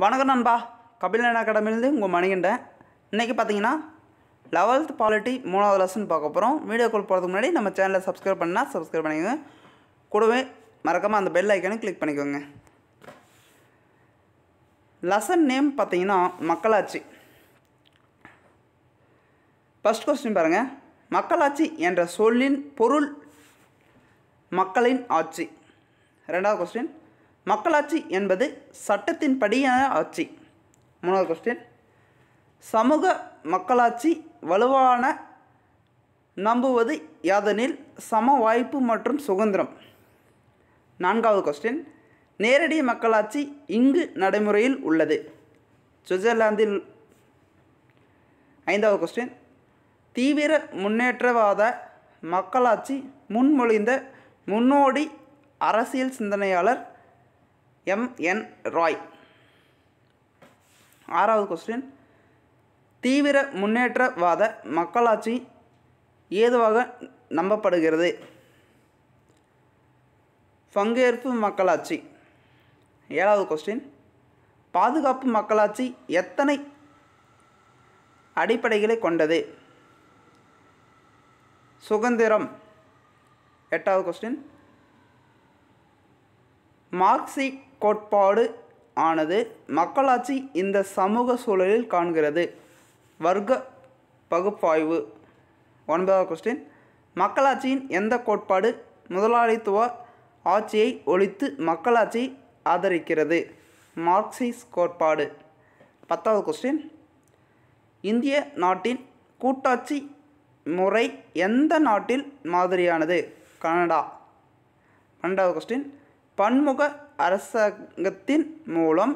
வணக்கம் நண்பா கபிலன் அகாடமிலேருந்து உங்கள் மணிகண்டேன் இன்றைக்கி பார்த்தீங்கன்னா லெவல்த் பாலிட்டி மூணாவது லெசன் பார்க்க போகிறோம் வீடியோ கால் போகிறதுக்கு முன்னாடி நம்ம சேனலை சப்ஸ்கிரைப் பண்ணால் சப்ஸ்கிரைப் பண்ணிக்கோங்க கூடவே மறக்காமல் அந்த பெல் ஐக்கானு கிளிக் பண்ணிக்கோங்க லெசன் நேம் பார்த்தீங்கன்னா மக்களாட்சி ஃபஸ்ட் கொஸ்டின் பாருங்கள் மக்களாட்சி என்ற சொல்லின் பொருள் மக்களின் ஆட்சி ரெண்டாவது கொஸ்டின் மக்களாட்சி என்பது சட்டத்தின்படியான ஆட்சி மூணாவது கொஸ்டின் சமூக மக்களாட்சி வலுவான நம்புவது யாதெனில் சம வாய்ப்பு மற்றும் சுதந்திரம் நான்காவது கொஸ்டின் நேரடி மக்களாட்சி இங்கு நடைமுறையில் உள்ளது சுவிட்சர்லாந்தில் ஐந்தாவது கொஸ்டின் தீவிர முன்னேற்றவாத மக்களாட்சி முன்மொழிந்த முன்னோடி அரசியல் சிந்தனையாளர் எம்என் ராய் ஆறாவது கொஸ்டின் தீவிர முன்னேற்றவாத மக்களாட்சி ஏதுவாக நம்பப்படுகிறது பங்கேற்பு மக்களாட்சி ஏழாவது கொஸ்டின் பாதுகாப்பு மக்களாட்சி எத்தனை அடிப்படைகளை கொண்டது சுதந்திரம் எட்டாவது கொஸ்டின் மார்க்சிக் கோட்பாடு ஆனது மக்களாட்சி இந்த சமூக சூழலில் காண்கிறது வர்க்க பகுப்பாய்வு ஒன்பதாவது கொஸ்டின் மக்களாட்சியின் எந்த கோட்பாடு முதலாளித்துவ ஆட்சியை ஒழித்து மக்களாட்சி ஆதரிக்கிறது மார்க்சிஸ் கோட்பாடு பத்தாவது கொஸ்டின் இந்திய நாட்டின் கூட்டாட்சி முறை எந்த நாட்டில் மாதிரியானது கனடா பன்னெண்டாவது கொஸ்டின் பன்முக அரசாங்கத்தின் மூலம்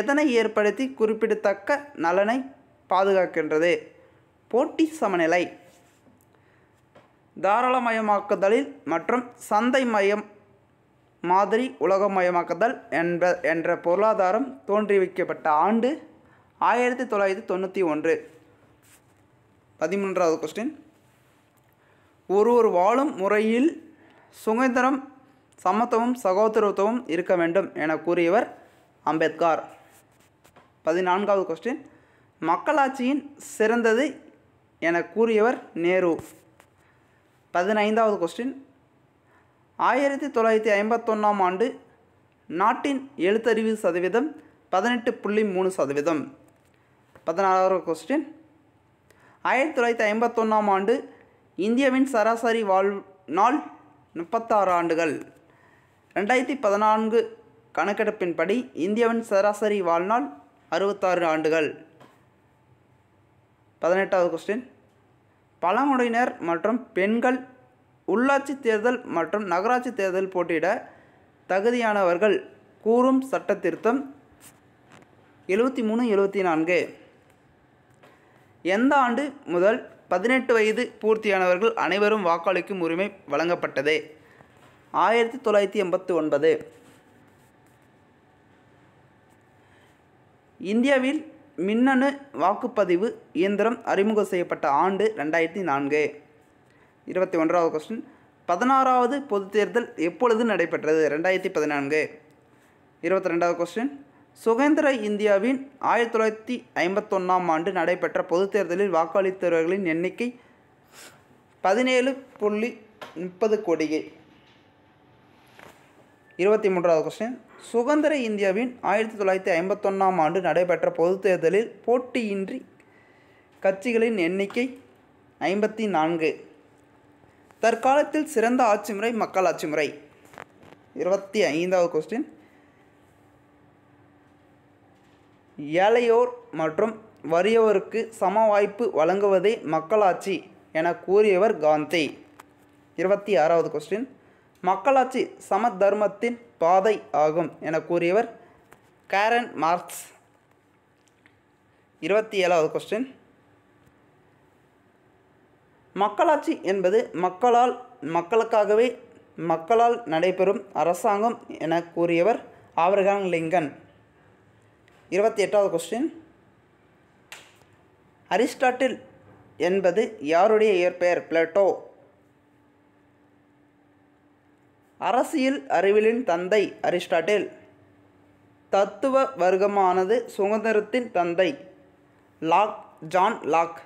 எதனை ஏற்படுத்தி குறிப்பிடத்தக்க நலனை பாதுகாக்கின்றது போட்டி சமநிலை தாராளமயமாக்குதலில் மற்றும் சந்தை மயம் மாதிரி உலகமயமாக்குதல் என்ப என்ற பொருளாதாரம் தோன்றிவிக்கப்பட்ட ஆண்டு ஆயிரத்தி தொள்ளாயிரத்தி தொண்ணூற்றி ஒன்று பதிமூன்றாவது கொஸ்டின் ஒருவர் வாழும் முறையில் சுதந்திரம் சமத்துவம் சகோதரத்துவம் இருக்க வேண்டும் என கூறியவர் அம்பேத்கர் பதினான்காவது கொஸ்டின் மக்களாட்சியின் சிறந்தது என கூறியவர் நேரு பதினைந்தாவது கொஸ்டின் ஆயிரத்தி தொள்ளாயிரத்தி ஐம்பத்தொன்னாம் ஆண்டு நாட்டின் எழுத்தறிவு சதவீதம் பதினெட்டு புள்ளி மூணு சதவீதம் பதினாறாவது கொஸ்டின் ஆயிரத்தி தொள்ளாயிரத்தி ஐம்பத்தொன்னாம் ஆண்டு இந்தியாவின் சராசரி வாழ் நாள் முப்பத்தாறு ஆண்டுகள் ரெண்டாயிரத்தி பதினான்கு கணக்கெடுப்பின்படி இந்தியாவின் சராசரி வாழ்நாள் அறுபத்தாறு ஆண்டுகள் பதினெட்டாவது கொஸ்டின் பழங்குடியினர் மற்றும் பெண்கள் உள்ளாட்சி தேர்தல் மற்றும் நகராட்சி தேர்தல் போட்டியிட தகுதியானவர்கள் கூறும் சட்ட திருத்தம் எழுபத்தி மூணு எழுபத்தி நான்கு எந்த ஆண்டு முதல் பதினெட்டு வயது பூர்த்தியானவர்கள் அனைவரும் வாக்களிக்கும் உரிமை வழங்கப்பட்டது ஆயிரத்தி தொள்ளாயிரத்தி எண்பத்தி ஒன்பது இந்தியாவில் மின்னணு வாக்குப்பதிவு இயந்திரம் அறிமுகம் செய்யப்பட்ட ஆண்டு ரெண்டாயிரத்தி நான்கு இருபத்தி ஒன்றாவது கொஸ்டின் பதினாறாவது பொதுத் தேர்தல் எப்பொழுது நடைபெற்றது ரெண்டாயிரத்தி பதினான்கு இருபத்தி ரெண்டாவது கொஸ்டின் சுதந்திர இந்தியாவின் ஆயிரத்தி தொள்ளாயிரத்தி ஐம்பத்தொன்னாம் ஆண்டு நடைபெற்ற பொதுத் தேர்தலில் வாக்களித்தவர்களின் எண்ணிக்கை பதினேழு புள்ளி முப்பது கோடியே இருபத்தி மூன்றாவது கொஸ்டின் சுதந்திர இந்தியாவின் ஆயிரத்தி தொள்ளாயிரத்தி ஐம்பத்தொன்னாம் ஆண்டு நடைபெற்ற பொதுத் தேர்தலில் போட்டியின்றி கட்சிகளின் எண்ணிக்கை ஐம்பத்தி நான்கு தற்காலத்தில் சிறந்த ஆட்சி முறை மக்கள் ஆட்சி முறை இருபத்தி ஐந்தாவது கொஸ்டின் ஏழையோர் மற்றும் வறியவருக்கு சம வாய்ப்பு வழங்குவதே மக்களாட்சி என கூறியவர் காந்தி இருபத்தி ஆறாவது கொஸ்டின் மக்களாட்சி சமதர்மத்தின் பாதை ஆகும் என கூறியவர் கேரன் மார்க்ஸ் இருபத்தி ஏழாவது கொஸ்டின் மக்களாட்சி என்பது மக்களால் மக்களுக்காகவே மக்களால் நடைபெறும் அரசாங்கம் என கூறியவர் ஆவர்கான் லிங்கன் இருபத்தி எட்டாவது கொஸ்டின் அரிஸ்டாட்டில் என்பது யாருடைய இயற்பெயர் பிளேட்டோ அரசியல் அறிவியலின் தந்தை அரிஸ்டாட்டில் தத்துவ வர்க்கமானது சுதந்திரத்தின் தந்தை லாக் ஜான் லாக்